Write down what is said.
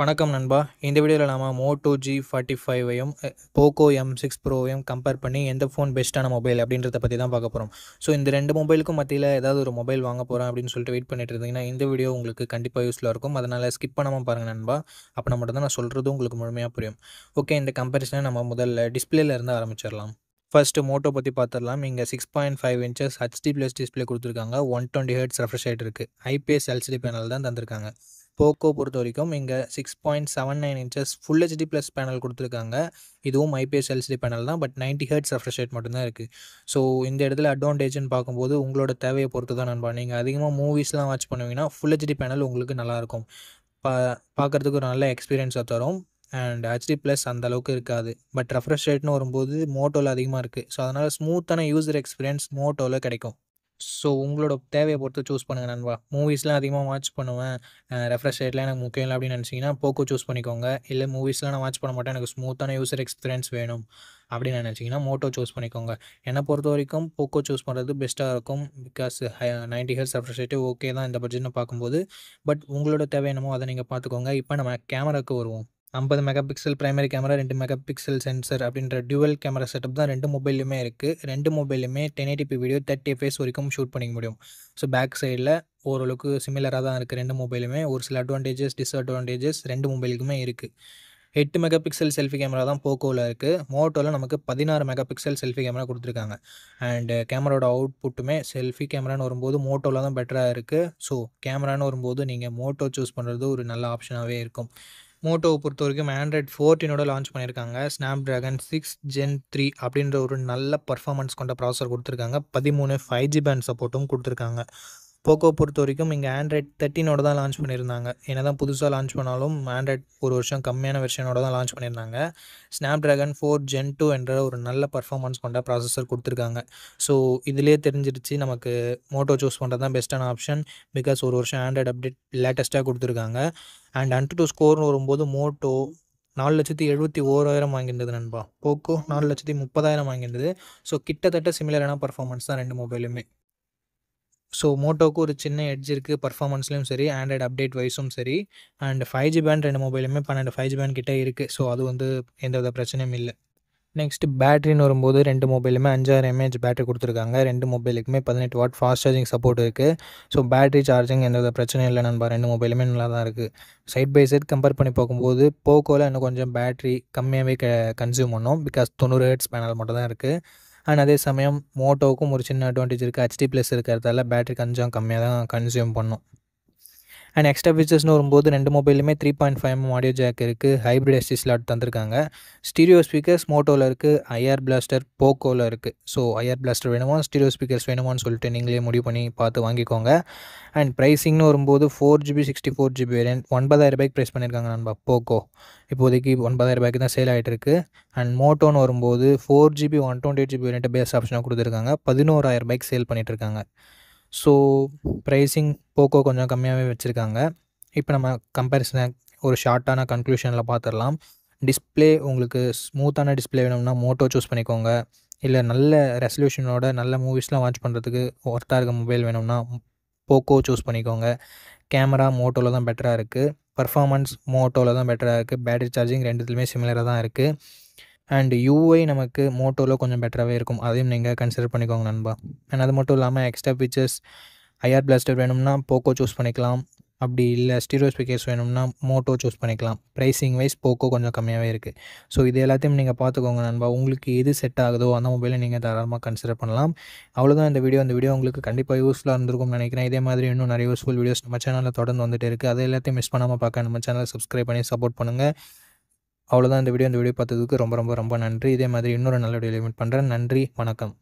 வணக்கம் நண்பா இந்த வீடியோவில் நாம் மோட்டோ ஜி ஃபார்ட்டி ஃபைவையும் போக்கோ எம் சிக்ஸ் ப்ரோவையும் கம்பேர் பண்ணி எந்த ஃபோன் பெஸ்ட்டான மொபைல் அப்படின்றத பற்றி தான் பார்க்க போகிறோம் ஸோ இந்த ரெண்டு மொபைலுக்கும் மத்தியில் ஏதாவது ஒரு மொபைல் வாங்க போகிறேன் அப்படின்னு சொல்லிட்டு வெயிட் பண்ணிட்டு இருந்தீங்கன்னா இந்த வீடியோ உங்களுக்கு கண்டிப்பாக யூஸ்ஃபுல்லாக இருக்கும் அதனால் ஸ்கிப் பண்ணாமல் பாருங்கள் நண்பா அப்போ மட்டும் தான் நான் சொல்கிறது உங்களுக்கு முழுமையாக புரியும் ஓகே இந்த கம்பேரிசனை நம்ம முதல்ல டிஸ்பிளேல இருந்து ஆரம்பிச்சிடலாம் ஃபஸ்ட்டு மோட்டோ பற்றி பார்த்துடலாம் இங்கே six point five inches HD plus display கொடுத்துருக்காங்க ஒன் டுவெண்ட்டி ஹெட்ஸ் ரெஃப்ரெஷ் ஆகிட்டு இருக்குது ஐபிஎஸ் எல்சிடி பேனல் தான் தந்திருக்காங்க போக்கோ பொறுத்த வரைக்கும் இங்கே six point seven nine inches full HD plus panel கொடுத்துருக்காங்க இதுவும் ஐபிஎஸ் எல்சிடி பேனல் தான் but ninety hertz refresh rate மட்டும்தான் இருக்குது ஸோ இந்த இடத்துல அட்வான்டேஜ்னு பார்க்கும்போது உங்களோட தேவையை பொறுத்து தான் நண்பா நீங்கள் அதிகமாக மூவிஸ்லாம் வாட்ச் பண்ணுவீங்கன்னா ஃபுல் ஹெச்டி பேனல் உங்களுக்கு நல்லாயிருக்கும் பா பார்க்குறதுக்கு ஒரு நல்ல எக்ஸ்பீரியன்ஸாக தரும் அண்ட் ஹெச்டி ப்ளஸ் அந்த அளவுக்கு இருக்காது பட் ரெஃப்ரெஷ் ரேட்னு வரும்போது மோட்டோவில் அதிகமாக இருக்குது ஸோ அதனால் ஸ்மூத்தான யூசர் எக்ஸ்பீரியன்ஸ் மோட்டோவில் கிடைக்கும் ஸோ உங்களோட தேவையை பொறுத்து சூஸ் பண்ணுங்கள் நண்பா மூவிஸ்லாம் அதிகமாக வாட்ச் பண்ணுவேன் ரெஃப்ரெஷ் ரேட்லாம் எனக்கு முக்கியம் இல்லை அப்படின்னு நினச்சிங்கன்னா போக்கோ சூஸ் பண்ணிக்கோங்க இல்லை மூவிஸ்லாம் நான் வாட்ச் பண்ண மாட்டேன் எனக்கு ஸ்மூத்தான யூசர் எக்ஸ்பீரியன்ஸ் வேணும் அப்படின்னு நினச்சிங்கன்னா மோட்டோ சூஸ் பண்ணிக்கோங்க என்னை பொறுத்த வரைக்கும் போக்கோ சூஸ் பண்ணுறது பெஸ்ட்டாக இருக்கும் because ninety hertz refresh rate okay தான் இந்த பட்ஜெட்னு பார்க்கும்போது பட் உங்களோட தேவை என்னமோ அதை நீங்கள் பார்த்துக்கோங்க இப்போ நம்ம கேமராவுக்கு வருவோம் ஐம்பது மெகா பிக்சல் ப்ரைமரி கேமரா ரெண்டு மெகா பிக்சல் சென்சர் அப்படின்ற டியூவல் கேமரா செட்டப் தான் ரெண்டு மொபைலுமே இருக்குது ரெண்டு மொபைலுமே ten eighty p video thirty FPS வரைக்கும் ஷூட் பண்ணிக்க முடியும் ஸோ பேக் சைடில் ஓரளவுக்கு சிமிலராக தான் இருக்குது ரெண்டு மொபைலுமே ஒரு சில அட்வான்டேஜஸ் டிஸ்அட்வான்டேஜஸ் ரெண்டு மொபைலுக்குமே இருக்குது எட்டு மெகா பிக்சல் செல்ஃபி கேமரா தான் போக்கோவில் இருக்குது மோட்டோவில் நமக்கு பதினாறு மெகா பிக்சல் செல்ஃபி கேமரா கொடுத்துருக்காங்க அண்டு கேமராவோட அவுட்புட்டுமே செல்ஃபி கேமரான்னு வரும்போது மோட்டோவில் தான் பெட்டராக இருக்குது ஸோ கேமரான்னு வரும்போது நீங்கள் மோட்டோ சூஸ் பண்ணுறது ஒரு நல்ல ஆப்ஷனாகவே இருக்கும் மோட்டோவை பொறுத்த வரைக்கும் ஆண்ட்ராய்ட் ஃபோர்டீனோட லான்ச் பண்ணியிருக்காங்க Snapdragon six gen three அப்படின்ற ஒரு நல்ல பர்ஃபார்மன்ஸ் கொண்ட ப்ராசர் கொடுத்துருக்காங்க பதிமூணு ஃபைவ் ஜி பேண்ட் சப்போர்ட்டும் கொடுத்துருக்காங்க போக்கோ பொறுத்த வரைக்கும் இங்கே ஆண்ட்ராய்ட் தேர்ட்டினோட தான் லான்ச் பண்ணியிருந்தாங்க என்ன தான் புதுசாக லான்ச் பண்ணாலும் ஆண்ட்ராய்ட் ஒரு வருஷம் கம்மியான வெர்ஷனோட தான் லான்ச் பண்ணியிருந்தாங்க Snapdragon four gen two என்ற ஒரு நல்ல பர்ஃபார்மன்ஸ் கொண்ட ப்ராசஸர் கொடுத்துருக்காங்க ஸோ இதிலே தெரிஞ்சிருச்சு நமக்கு மோட்டோ சூஸ் பண்ணுறது தான் பெஸ்ட்டான ஆப்ஷன் பிகாஸ் ஒரு வருஷம் ஆண்ட்ராய்ட் அப்டேட் லேட்டஸ்ட்டாக கொடுத்துருக்காங்க அண்ட் அன்ட் டூ ஸ்கோர்னு வரும்போது மோட்டோ நாலு லட்சத்தி எழுபத்தி ஓராயிரம் வாங்கியிருந்தது நண்பா போக்கோ நாலு லட்சத்தி முப்பதாயிரம் வாங்கியிருந்தது ஸோ கிட்டத்தட்ட சிமிலரான பர்ஃபார்மன்ஸ் தான் ரெண்டு மொபைலுமே ஸோ மோட்டோக்கு ஒரு சின்ன எட்ஜ் இருக்குது பர்ஃபார்மன்ஸ்லையும் சரி ஆண்ட்ராய்டு அப்டேட் வைஸும் சரி அண்ட் ஃபைவ் ஜி பேண்ட் ரெண்டு மொபைலுமே பன்னெண்டு ஃபைவ் ஜி பேண்ட் கிட்டே இருக்குது ஸோ அது வந்து எந்த வித பிரச்சனையும் இல்லை நெக்ஸ்ட்டு பேட்ரின்னு வரும்போது ரெண்டு மொபைலுமே அஞ்சாயிரம் எம்ஏஹெச் பேட்டரி கொடுத்துருக்காங்க ரெண்டு மொபைலுக்குமே பதினெட்டு வாட் ஃபாஸ்ட் சார்ஜிங் சப்போர்ட் இருக்குது ஸோ பேட்டரி சார்ஜிங் எந்த வித பிரச்சனையும் இல்லை நண்பா ரெண்டு மொபைலுமே நல்லா தான் இருக்குது சைட் பை சைட் கம்பேர் பண்ணி பார்க்கும்போது போக்கோவில் இன்னும் கொஞ்சம் பேட்ரி கம்மியாகவே க கன்சியூம் பண்ணோம் பிகாஸ் தொண்ணூறு ஹெட்ஸ் பேனல் மட்டும் தான் இருக்குது அண்ட் அதே சமயம் மோட்டோவுக்கும் ஒரு சின்ன அட்வான்டேஜ் இருக்குது ஹெச்டி ப்ளஸ் இருக்கிறதால பேட்டரி கொஞ்சம் கம்மியாக தான் கன்சியூம் பண்ணும் அண்ட் எக்ஸ்ட்ரா ஃபீச்சர்ஸ்னு வரும்போது ரெண்டு மொபைலுமே three point five M audio jack இருக்குது ஹைப்ரிட் எஸ்டி ஸ்லாட் தந்திருக்காங்க ஸ்டீரியோ ஸ்பீக்கர்ஸ் மோட்டோவில் இருக்குது ஐஆர் பிளாஸ்டர் போக்கோவில் இருக்குது ஸோ ஐஆர் பிளாஸ்டர் வேணுமா ஸ்டீரியோ ஸ்பீக்கர்ஸ் வேணுமான்னு சொல்லிட்டு நீங்களே முடிவு பண்ணி பார்த்து வாங்கிக்கோங்க அண்ட் ப்ரைஸிங்னு வரும்போது four GB sixty four GB variant ஒன்பதாயிரம் ரூபாய்க்கு ப்ரைஸ் பண்ணியிருக்காங்க நண்பா போக்கோ இப்போதைக்கு ஒன்பதாயிரம் ரூபாய்க்கு தான் சேல் ஆகிட்டு இருக்குது அண்ட் மோட்டோன்னு வரும்போது four GB one twenty eight GB ரெண்டு பேஸ் ஆப்ஷனாக கொடுத்துருக்காங்க பதினோராயிரம் ரூபாய்க்கு சேல் இருக்காங்க ஸோ ப்ரைஸிங் போக்கோ கொஞ்சம் கம்மியாகவே வச்சுருக்காங்க இப்போ நம்ம கம்பேரிசனை ஒரு ஷார்ட்டான கன்க்ளூஷனில் பார்த்துடலாம் டிஸ்பிளே உங்களுக்கு ஸ்மூத்தான டிஸ்பிளே வேணும்னா மோட்டோ சூஸ் பண்ணிக்கோங்க இல்லை நல்ல ரெசல்யூஷனோட நல்ல மூவிஸ்லாம் வாட்ச் பண்ணுறதுக்கு ஒர்த்தாக இருக்க மொபைல் வேணும்னா போக்கோ சூஸ் பண்ணிக்கோங்க கேமரா மோட்டோவில் தான் பெட்டராக இருக்குது பர்ஃபாமன்ஸ் மோட்டோவில் தான் பெட்டராக இருக்குது பேட்டரி சார்ஜிங் ரெண்டுத்துலேயுமே சிமிலராக தான் இருக்குது அண்ட் யூஐ நமக்கு மோட்டோவில் கொஞ்சம் பெட்டராகவே இருக்கும் அதையும் நீங்கள் கன்சிடர் பண்ணிக்கோங்க நண்பா அண்ட் அது மட்டும் இல்லாமல் எக்ஸ்ட்ரா ஃபீச்சர்ஸ் ஐஆர் பிளாஸ்டர் வேணும்னா போக்கோ சூஸ் பண்ணிக்கலாம் அப்படி இல்லை ஸ்டீரோ ஸ்பீக்கர்ஸ் வேணும்னா மோட்டோ சூஸ் பண்ணிக்கலாம் ப்ரைஸிங் வைஸ் போக்கோ கொஞ்சம் கம்மியாகவே இருக்குது ஸோ இது எல்லாத்தையும் நீங்கள் பார்த்துக்கோங்க நண்பா உங்களுக்கு எது செட் ஆகுதோ அந்த மொபைலை நீங்கள் தாராளமாக கன்சிடர் பண்ணலாம் அவ்வளோதான் இந்த வீடியோ அந்த வீடியோ உங்களுக்கு கண்டிப்பாக யூஸ்ஃபுல்லாக இருந்திருக்கும் நினைக்கிறேன் இதே மாதிரி இன்னும் நிறைய யூஸ்ஃபுல் வீடியோஸ் நம்ம சேனலில் தொடர்ந்து வந்துட்டு இருக்குது அதை எல்லாத்தையும் மிஸ் பண்ணாமல் பார்க்க நம்ம சேனலை சப்ஸ்கிரைப் பண்ணி சப்போர்ட் பண்ணுங்கள் அவ்வளோதான் இந்த வீடியோ இந்த வீடியோ பார்த்ததுக்கு ரொம்ப ரொம்ப ரொம்ப நன்றி இதே மாதிரி இன்னொரு நல்ல வீடியோ மீட் பண்ணுறேன் நன்றி வணக்கம்